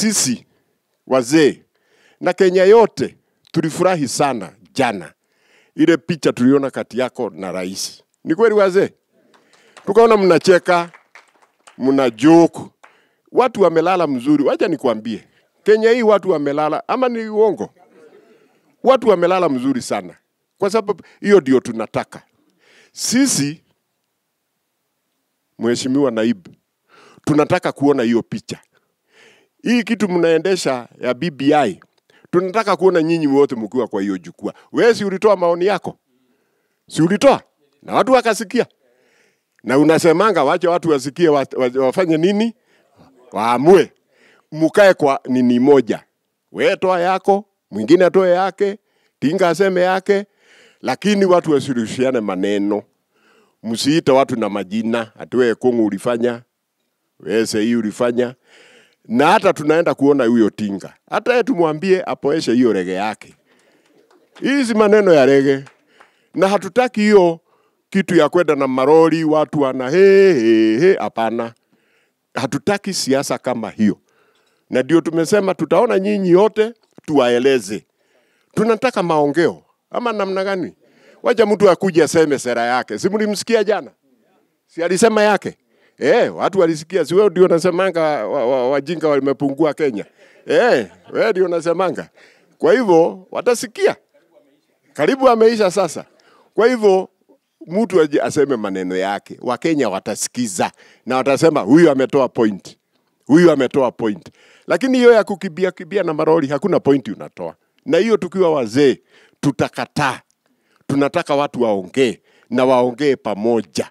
sisi wazee na Kenya yote tulifurahi sana jana, ile picha tuliona kati yako na rais. Ni kweli wazee, tukaona mnacheka, mna joke, watu wamelala mzuri. Wacha nikwambie, Kenya hii watu wamelala, ama ni uongo? Watu wamelala mzuri sana, kwa sababu hiyo ndio tunataka sisi. Mheshimiwa Naibu, tunataka kuona hiyo picha hii kitu mnaendesha ya BBI, tunataka kuona nyinyi wote mkiwa kwa hiyo jukwaa. Wewe si ulitoa maoni yako? Si ulitoa na watu wakasikia, na unasemanga wacha watu wasikie wafanye nini, waamue, mkae kwa nini moja. Wewe toa yako, mwingine atoe yake, Tinga aseme yake, lakini watu wasirushiane maneno. Msiite watu na majina, atoe kongu ulifanya, wewe hii ulifanya na hata tunaenda kuona huyo Tinga, hata yeye tumwambie apoeshe hiyo rege yake. Hizi maneno ya rege, na hatutaki hiyo kitu ya kwenda na maroli watu wana he he he, hapana. Hatutaki siasa kama hiyo, na ndio tumesema tutaona nyinyi yote tuwaeleze, tunataka maongeo ama namna gani? Wacha mtu akuje aseme sera yake, si mlimsikia jana? Si alisema yake? Eh, watu walisikia, si wewe ndio unasemanga wajinga wa, wa wamepungua Kenya. Eh, wewe ndio unasemanga. Kwa hivyo watasikia. Karibu ameisha sasa. Kwa hivyo mtu aseme maneno yake, Wakenya watasikiza na watasema huyu ametoa point, huyu ametoa point. Lakini hiyo ya kukibia kibia na maroli hakuna point unatoa, na hiyo tukiwa wazee tutakataa. Tunataka watu waongee na waongee pamoja.